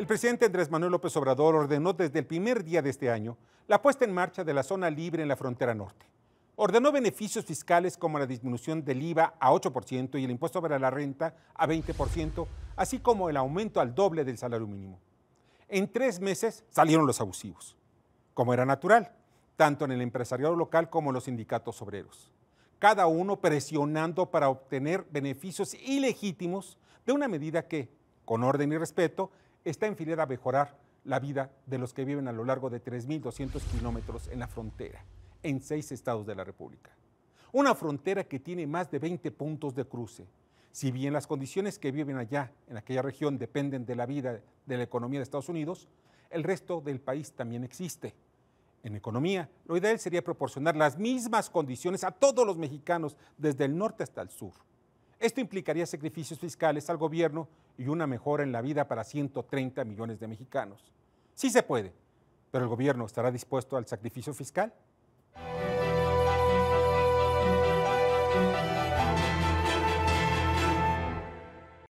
El presidente Andrés Manuel López Obrador ordenó desde el primer día de este año la puesta en marcha de la zona libre en la frontera norte. Ordenó beneficios fiscales como la disminución del IVA a 8% y el impuesto sobre la renta a 20%, así como el aumento al doble del salario mínimo. En tres meses salieron los abusivos, como era natural, tanto en el empresariado local como en los sindicatos obreros, cada uno presionando para obtener beneficios ilegítimos de una medida que, con orden y respeto, está enfilada a mejorar la vida de los que viven a lo largo de 3.200 kilómetros en la frontera, en seis estados de la República. Una frontera que tiene más de 20 puntos de cruce. Si bien las condiciones que viven allá, en aquella región, dependen de la vida, de la economía de Estados Unidos, el resto del país también existe. En economía, lo ideal sería proporcionar las mismas condiciones a todos los mexicanos, desde el norte hasta el sur. Esto implicaría sacrificios fiscales al gobierno y una mejora en la vida para 130 millones de mexicanos. Sí se puede, pero el gobierno estará dispuesto al sacrificio fiscal.